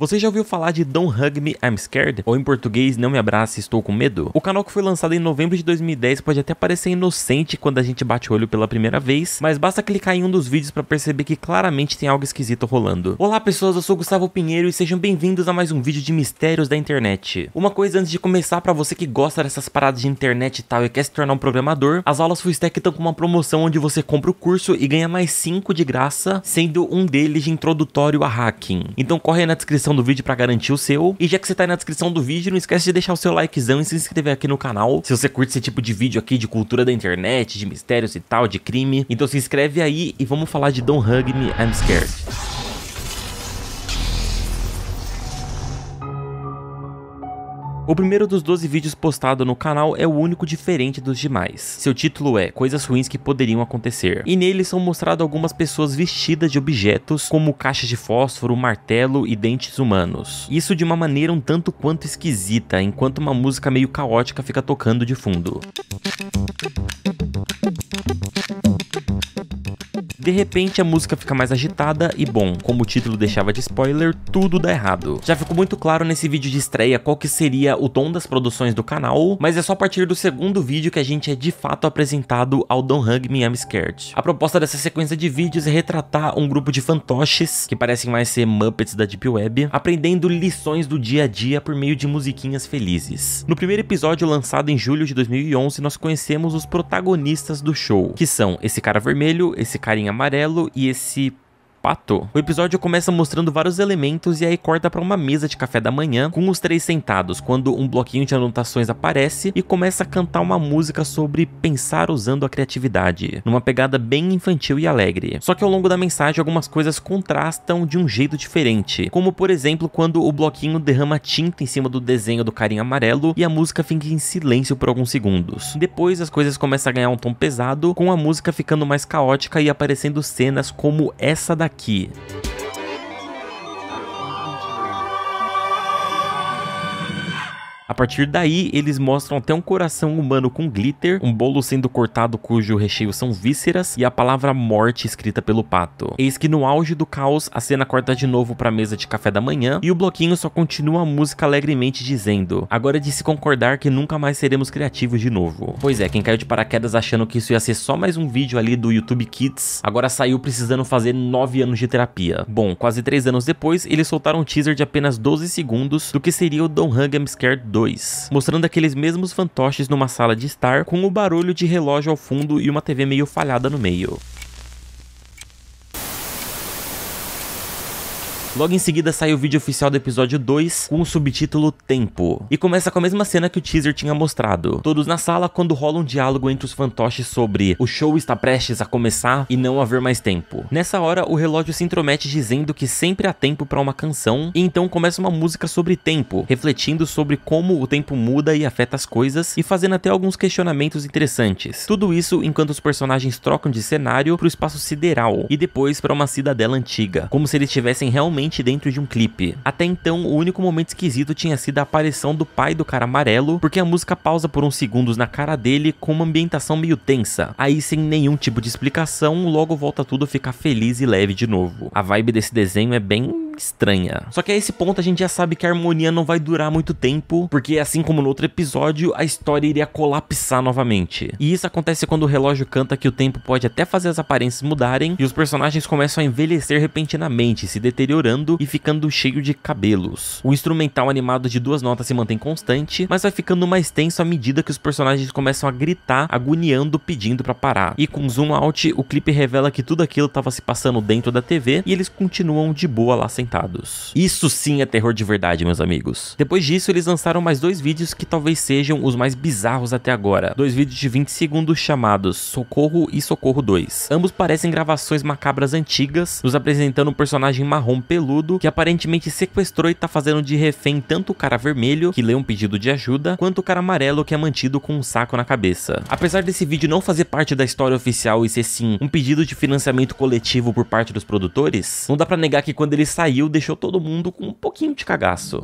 Você já ouviu falar de Don't Hug Me, I'm Scared? Ou em português, Não Me Abrace, Estou Com Medo? O canal que foi lançado em novembro de 2010 pode até parecer inocente quando a gente bate o olho pela primeira vez, mas basta clicar em um dos vídeos para perceber que claramente tem algo esquisito rolando. Olá pessoas, eu sou Gustavo Pinheiro e sejam bem-vindos a mais um vídeo de mistérios da internet. Uma coisa antes de começar, para você que gosta dessas paradas de internet e tal e quer se tornar um programador, as aulas Full Stack estão com uma promoção onde você compra o curso e ganha mais 5 de graça, sendo um deles de introdutório a hacking. Então corre na descrição descrição do vídeo para garantir o seu. E já que você tá aí na descrição do vídeo, não esquece de deixar o seu likezão e se inscrever aqui no canal. Se você curte esse tipo de vídeo aqui de cultura da internet, de mistérios e tal, de crime, então se inscreve aí e vamos falar de Don't Hug Me, I'm Scared. O primeiro dos 12 vídeos postado no canal é o único diferente dos demais. Seu título é Coisas Ruins que Poderiam Acontecer. E nele são mostradas algumas pessoas vestidas de objetos, como caixas de fósforo, martelo e dentes humanos. Isso de uma maneira um tanto quanto esquisita, enquanto uma música meio caótica fica tocando de fundo. De repente a música fica mais agitada e bom, como o título deixava de spoiler, tudo dá errado. Já ficou muito claro nesse vídeo de estreia qual que seria o tom das produções do canal, mas é só a partir do segundo vídeo que a gente é de fato apresentado ao Don't Hug Me I'm Scared. A proposta dessa sequência de vídeos é retratar um grupo de fantoches, que parecem mais ser Muppets da Deep Web, aprendendo lições do dia a dia por meio de musiquinhas felizes. No primeiro episódio lançado em julho de 2011, nós conhecemos os protagonistas do show, que são esse cara vermelho, esse carinha amarelo e esse pato. O episódio começa mostrando vários elementos e aí corta para uma mesa de café da manhã com os três sentados, quando um bloquinho de anotações aparece e começa a cantar uma música sobre pensar usando a criatividade, numa pegada bem infantil e alegre. Só que ao longo da mensagem algumas coisas contrastam de um jeito diferente, como por exemplo quando o bloquinho derrama tinta em cima do desenho do carinha amarelo e a música fica em silêncio por alguns segundos. Depois as coisas começam a ganhar um tom pesado, com a música ficando mais caótica e aparecendo cenas como essa daqui aqui. A partir daí, eles mostram até um coração humano com glitter, um bolo sendo cortado cujo recheio são vísceras e a palavra morte escrita pelo pato. Eis que no auge do caos, a cena corta de novo para a mesa de café da manhã e o bloquinho só continua a música alegremente dizendo: Agora é de se concordar que nunca mais seremos criativos de novo. Pois é, quem caiu de paraquedas achando que isso ia ser só mais um vídeo ali do YouTube Kids, agora saiu precisando fazer 9 anos de terapia. Bom, quase 3 anos depois, eles soltaram um teaser de apenas 12 segundos do que seria o Don't Hug I'm Scared 2 2, mostrando aqueles mesmos fantoches numa sala de estar com o barulho de relógio ao fundo e uma TV meio falhada no meio. Logo em seguida sai o vídeo oficial do episódio 2 com o subtítulo Tempo. E começa com a mesma cena que o teaser tinha mostrado. Todos na sala quando rola um diálogo entre os fantoches sobre o show está prestes a começar e não haver mais tempo. Nessa hora, o relógio se intromete dizendo que sempre há tempo para uma canção e então começa uma música sobre tempo, refletindo sobre como o tempo muda e afeta as coisas e fazendo até alguns questionamentos interessantes. Tudo isso enquanto os personagens trocam de cenário para o espaço sideral e depois para uma cidadela antiga, como se eles tivessem realmente dentro de um clipe. Até então, o único momento esquisito tinha sido a aparição do pai do cara amarelo, porque a música pausa por uns segundos na cara dele com uma ambientação meio tensa. Aí, sem nenhum tipo de explicação, logo volta tudo a ficar feliz e leve de novo. A vibe desse desenho é bem estranha. Só que a esse ponto a gente já sabe que a harmonia não vai durar muito tempo, porque assim como no outro episódio, a história iria colapsar novamente. E isso acontece quando o relógio canta que o tempo pode até fazer as aparências mudarem e os personagens começam a envelhecer repentinamente, se deteriorando e ficando cheio de cabelos. O instrumental animado de duas notas se mantém constante, mas vai ficando mais tenso à medida que os personagens começam a gritar, agoniando, pedindo para parar. E com zoom out, o clipe revela que tudo aquilo estava se passando dentro da TV e eles continuam de boa lá sem isso sim é terror de verdade, meus amigos. Depois disso, eles lançaram mais dois vídeos que talvez sejam os mais bizarros até agora. Dois vídeos de 20 segundos chamados Socorro e Socorro 2. Ambos parecem gravações macabras antigas, nos apresentando um personagem marrom peludo que aparentemente sequestrou e tá fazendo de refém tanto o cara vermelho, que lê um pedido de ajuda, quanto o cara amarelo que é mantido com um saco na cabeça. Apesar desse vídeo não fazer parte da história oficial e ser sim um pedido de financiamento coletivo por parte dos produtores, não dá pra negar que quando ele saiu saiu deixou todo mundo com um pouquinho de cagaço.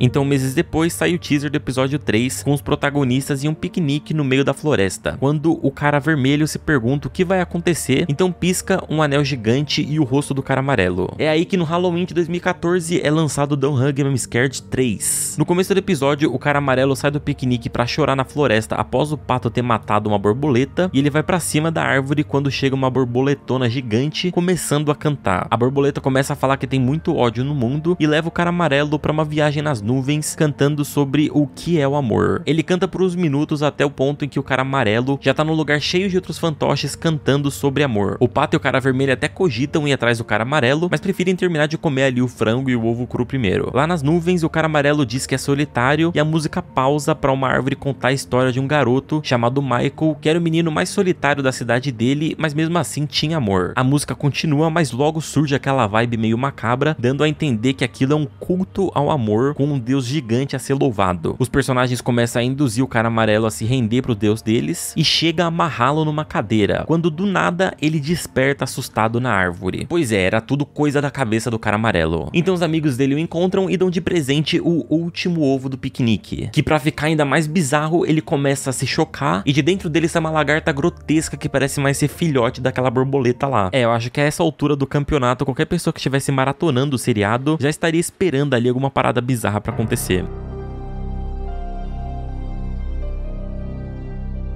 Então, meses depois, sai o teaser do episódio 3 com os protagonistas em um piquenique no meio da floresta, quando o cara vermelho se pergunta o que vai acontecer, então pisca um anel gigante e o rosto do cara amarelo. É aí que no Halloween de 2014 é lançado Don't Hug I'm Scared 3. No começo do episódio, o cara amarelo sai do piquenique para chorar na floresta após o pato ter matado uma borboleta e ele vai para cima da árvore quando chega uma borboletona gigante começando a cantar. A borboleta começa a falar que tem muito ódio no mundo e leva o cara amarelo para uma viagem nas nuvens cantando sobre o que é o amor. Ele canta por uns minutos até o ponto em que o cara amarelo já tá num lugar cheio de outros fantoches cantando sobre amor. O pato e o cara vermelho até cogitam ir atrás do cara amarelo, mas preferem terminar de comer ali o frango e o ovo cru primeiro. Lá nas nuvens, o cara amarelo diz que é solitário e a música pausa para uma árvore contar a história de um garoto chamado Michael, que era o menino mais solitário da cidade dele, mas mesmo assim tinha amor. A música continua, mas logo surge aquela vibe meio macabra, dando a entender que aquilo é um culto ao amor com um um deus gigante a ser louvado. Os personagens começam a induzir o cara amarelo a se render pro deus deles e chega a amarrá-lo numa cadeira, quando do nada ele desperta assustado na árvore. Pois é, era tudo coisa da cabeça do cara amarelo. Então os amigos dele o encontram e dão de presente o último ovo do piquenique, que pra ficar ainda mais bizarro ele começa a se chocar e de dentro dele sai uma lagarta grotesca que parece mais ser filhote daquela borboleta lá. É, eu acho que a essa altura do campeonato qualquer pessoa que estivesse maratonando o seriado já estaria esperando ali alguma parada bizarra acontecer.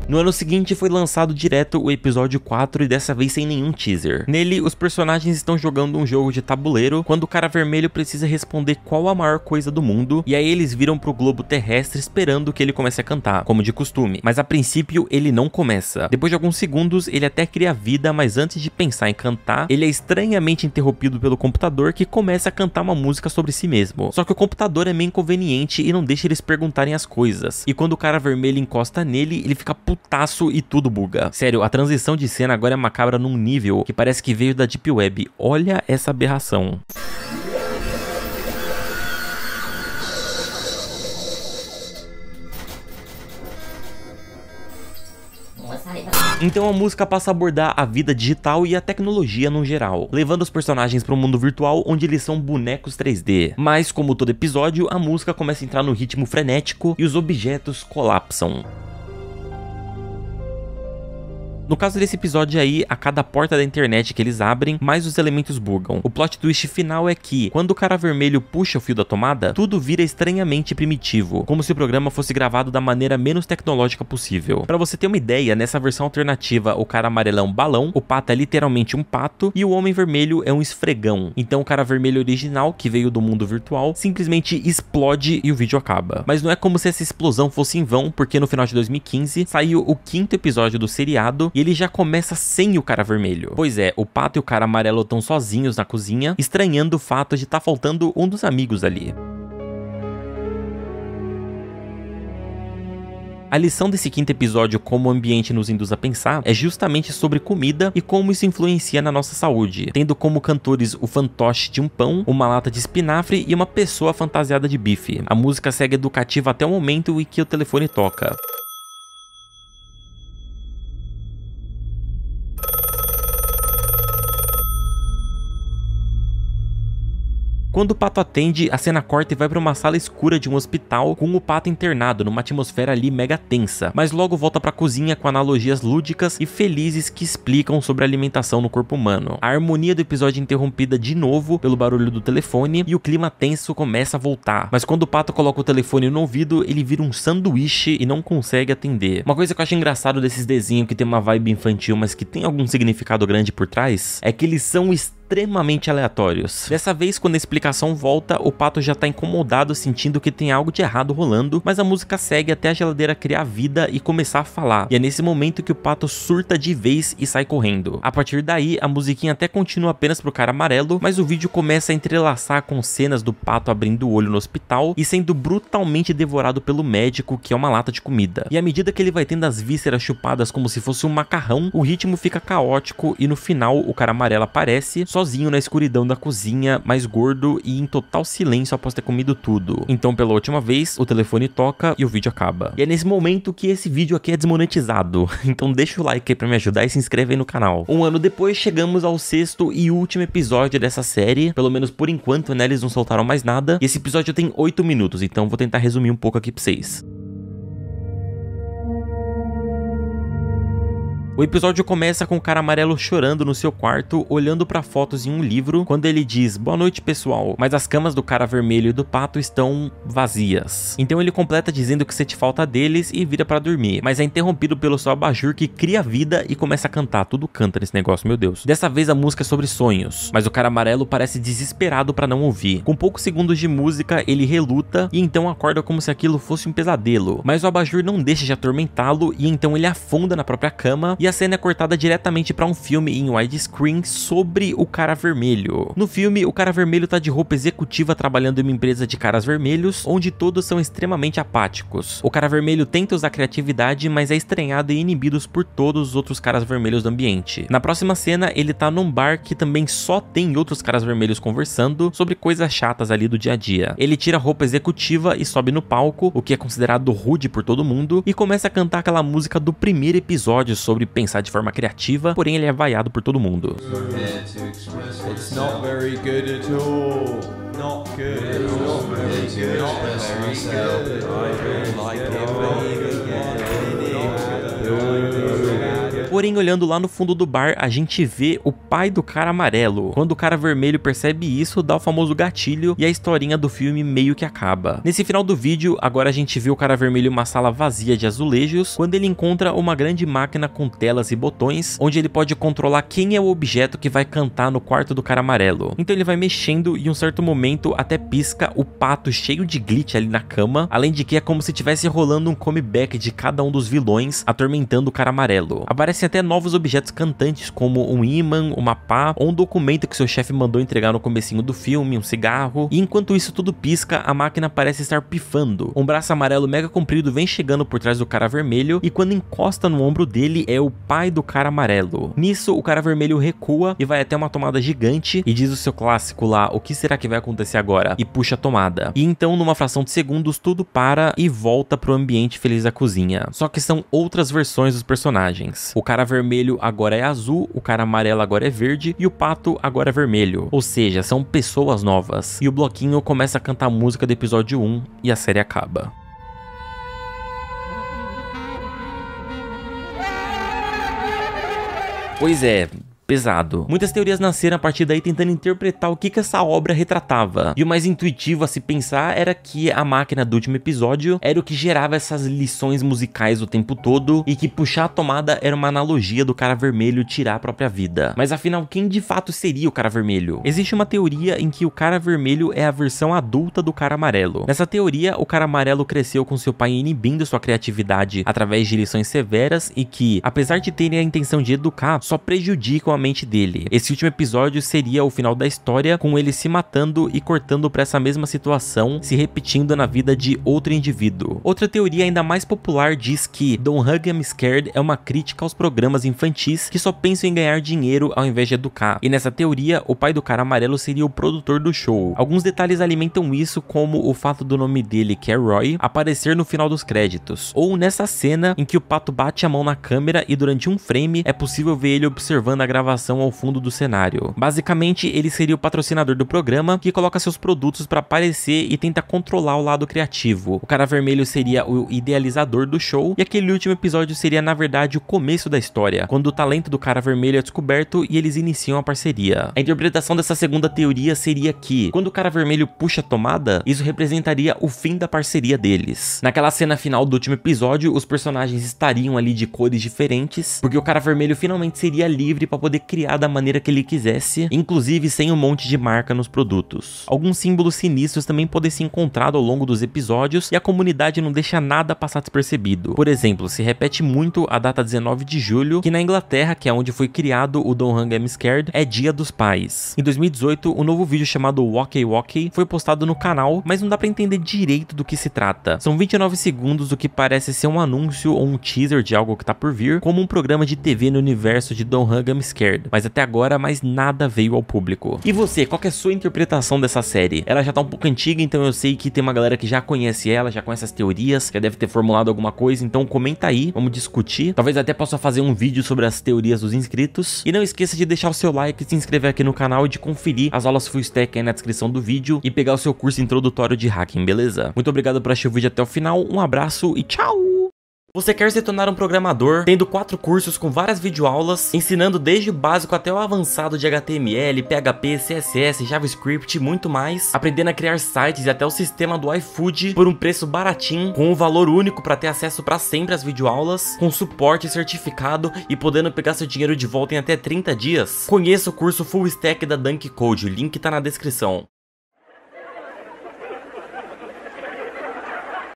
No ano seguinte foi lançado direto o episódio 4 e dessa vez sem nenhum teaser. Nele, os personagens estão jogando um jogo de tabuleiro quando o cara vermelho precisa responder qual a maior coisa do mundo e aí eles viram pro globo terrestre esperando que ele comece a cantar, como de costume. Mas a princípio ele não começa. Depois de alguns segundos ele até cria vida, mas antes de pensar em cantar, ele é estranhamente interrompido pelo computador que começa a cantar uma música sobre si mesmo. Só que o computador é meio inconveniente e não deixa eles perguntarem as coisas. E quando o cara vermelho encosta nele, ele fica putaço e tudo buga. Sério, a transição de cena agora é macabra num nível que parece que veio da Deep Web. Olha essa aberração. Então a música passa a abordar a vida digital e a tecnologia no geral, levando os personagens para o mundo virtual onde eles são bonecos 3D. Mas como todo episódio, a música começa a entrar no ritmo frenético e os objetos colapsam. No caso desse episódio aí, a cada porta da internet que eles abrem, mais os elementos bugam. O plot twist final é que, quando o cara vermelho puxa o fio da tomada, tudo vira estranhamente primitivo, como se o programa fosse gravado da maneira menos tecnológica possível. Para você ter uma ideia, nessa versão alternativa, o cara amarelão é um balão, o pato é literalmente um pato e o homem vermelho é um esfregão. Então o cara vermelho original, que veio do mundo virtual, simplesmente explode e o vídeo acaba. Mas não é como se essa explosão fosse em vão, porque no final de 2015 saiu o quinto episódio do seriado e ele já começa sem o cara vermelho. Pois é, o pato e o cara amarelo estão sozinhos na cozinha, estranhando o fato de estar tá faltando um dos amigos ali. A lição desse quinto episódio, como o ambiente nos induz a pensar, é justamente sobre comida e como isso influencia na nossa saúde, tendo como cantores o fantoche de um pão, uma lata de espinafre e uma pessoa fantasiada de bife. A música segue educativa até o momento em que o telefone toca. Quando o pato atende, a cena corta e vai para uma sala escura de um hospital com o pato internado numa atmosfera ali mega tensa, mas logo volta para a cozinha com analogias lúdicas e felizes que explicam sobre alimentação no corpo humano. A harmonia do episódio é interrompida de novo pelo barulho do telefone e o clima tenso começa a voltar, mas quando o pato coloca o telefone no ouvido, ele vira um sanduíche e não consegue atender. Uma coisa que eu acho engraçado desses desenhos que tem uma vibe infantil, mas que tem algum significado grande por trás, é que eles são extremamente extremamente aleatórios. Dessa vez, quando a explicação volta, o pato já tá incomodado sentindo que tem algo de errado rolando, mas a música segue até a geladeira criar vida e começar a falar, e é nesse momento que o pato surta de vez e sai correndo. A partir daí, a musiquinha até continua apenas pro cara amarelo, mas o vídeo começa a entrelaçar com cenas do pato abrindo o olho no hospital e sendo brutalmente devorado pelo médico, que é uma lata de comida. E à medida que ele vai tendo as vísceras chupadas como se fosse um macarrão, o ritmo fica caótico e no final o cara amarelo aparece, só sozinho na escuridão da cozinha, mais gordo e em total silêncio após ter comido tudo. Então, pela última vez, o telefone toca e o vídeo acaba. E é nesse momento que esse vídeo aqui é desmonetizado. Então deixa o like aí pra me ajudar e se inscreve aí no canal. Um ano depois, chegamos ao sexto e último episódio dessa série. Pelo menos por enquanto, né? Eles não soltaram mais nada. E esse episódio tem 8 minutos, então vou tentar resumir um pouco aqui pra vocês. O episódio começa com o cara amarelo chorando no seu quarto, olhando para fotos em um livro, quando ele diz boa noite pessoal, mas as camas do cara vermelho e do pato estão vazias. Então ele completa dizendo que sente falta deles e vira para dormir, mas é interrompido pelo seu abajur que cria vida e começa a cantar, tudo canta nesse negócio, meu Deus. Dessa vez a música é sobre sonhos, mas o cara amarelo parece desesperado para não ouvir. Com poucos segundos de música, ele reluta e então acorda como se aquilo fosse um pesadelo, mas o abajur não deixa de atormentá-lo e então ele afunda na própria cama e a cena é cortada diretamente para um filme em widescreen sobre o cara vermelho. No filme, o cara vermelho tá de roupa executiva trabalhando em uma empresa de caras vermelhos, onde todos são extremamente apáticos. O cara vermelho tenta usar criatividade, mas é estranhado e inibido por todos os outros caras vermelhos do ambiente. Na próxima cena, ele tá num bar que também só tem outros caras vermelhos conversando sobre coisas chatas ali do dia a dia. Ele tira a roupa executiva e sobe no palco, o que é considerado rude por todo mundo, e começa a cantar aquela música do primeiro episódio sobre pensar de forma criativa, porém ele é vaiado por todo mundo. Not Porém, olhando lá no fundo do bar, a gente vê o pai do cara amarelo. Quando o cara vermelho percebe isso, dá o famoso gatilho e a historinha do filme meio que acaba. Nesse final do vídeo, agora a gente vê o cara vermelho em uma sala vazia de azulejos, quando ele encontra uma grande máquina com telas e botões, onde ele pode controlar quem é o objeto que vai cantar no quarto do cara amarelo. Então ele vai mexendo e em um certo momento até pisca o pato cheio de glitch ali na cama, além de que é como se tivesse rolando um comeback de cada um dos vilões atormentando o cara amarelo. Aparece até novos objetos cantantes, como um imã, uma pá ou um documento que seu chefe mandou entregar no comecinho do filme, um cigarro. E enquanto isso tudo pisca, a máquina parece estar pifando. Um braço amarelo mega comprido vem chegando por trás do cara vermelho e quando encosta no ombro dele é o pai do cara amarelo. Nisso, o cara vermelho recua e vai até uma tomada gigante e diz o seu clássico lá, o que será que vai acontecer agora? E puxa a tomada. E então, numa fração de segundos, tudo para e volta pro ambiente feliz da cozinha. Só que são outras versões dos personagens. O cara cara vermelho agora é azul, o cara amarelo agora é verde e o pato agora é vermelho. Ou seja, são pessoas novas. E o bloquinho começa a cantar a música do episódio 1 e a série acaba. Pois é, pesado. Muitas teorias nasceram a partir daí tentando interpretar o que, que essa obra retratava. E o mais intuitivo a se pensar era que a máquina do último episódio era o que gerava essas lições musicais o tempo todo e que puxar a tomada era uma analogia do cara vermelho tirar a própria vida. Mas afinal, quem de fato seria o cara vermelho? Existe uma teoria em que o cara vermelho é a versão adulta do cara amarelo. Nessa teoria, o cara amarelo cresceu com seu pai inibindo sua criatividade através de lições severas e que, apesar de terem a intenção de educar, só prejudicam a mente dele. Esse último episódio seria o final da história, com ele se matando e cortando para essa mesma situação, se repetindo na vida de outro indivíduo. Outra teoria ainda mais popular diz que Don't Hug I'm Scared é uma crítica aos programas infantis que só pensam em ganhar dinheiro ao invés de educar. E nessa teoria, o pai do cara amarelo seria o produtor do show. Alguns detalhes alimentam isso, como o fato do nome dele, que é Roy, aparecer no final dos créditos, ou nessa cena em que o pato bate a mão na câmera e durante um frame é possível ver ele observando a gravação gravação ao fundo do cenário. Basicamente, ele seria o patrocinador do programa que coloca seus produtos para aparecer e tenta controlar o lado criativo. O cara vermelho seria o idealizador do show e aquele último episódio seria na verdade o começo da história, quando o talento do cara vermelho é descoberto e eles iniciam a parceria. A interpretação dessa segunda teoria seria que, quando o cara vermelho puxa a tomada, isso representaria o fim da parceria deles. Naquela cena final do último episódio, os personagens estariam ali de cores diferentes, porque o cara vermelho finalmente seria livre para poder poder criar da maneira que ele quisesse, inclusive sem um monte de marca nos produtos. Alguns símbolos sinistros também podem ser encontrados ao longo dos episódios e a comunidade não deixa nada passar despercebido. Por exemplo, se repete muito a data 19 de julho, que na Inglaterra, que é onde foi criado o Don't Hang I'm Scared, é Dia dos Pais. Em 2018, um novo vídeo chamado Walkie Walkie foi postado no canal, mas não dá para entender direito do que se trata. São 29 segundos do que parece ser um anúncio ou um teaser de algo que tá por vir, como um programa de TV no universo de Don't Hang I'm Scared esquerda, mas até agora mais nada veio ao público. E você, qual é a sua interpretação dessa série? Ela já tá um pouco antiga, então eu sei que tem uma galera que já conhece ela, já conhece as teorias, já deve ter formulado alguma coisa, então comenta aí, vamos discutir. Talvez até possa fazer um vídeo sobre as teorias dos inscritos. E não esqueça de deixar o seu like, se inscrever aqui no canal e de conferir as aulas Full Stack aí na descrição do vídeo e pegar o seu curso introdutório de hacking, beleza? Muito obrigado por assistir o vídeo até o final, um abraço e tchau! Você quer se tornar um programador, tendo quatro cursos com várias videoaulas, ensinando desde o básico até o avançado de HTML, PHP, CSS, JavaScript e muito mais, aprendendo a criar sites e até o sistema do iFood por um preço baratinho, com um valor único para ter acesso para sempre às videoaulas, com suporte certificado e podendo pegar seu dinheiro de volta em até 30 dias? Conheça o curso Full Stack da Dunk Code, o link tá na descrição.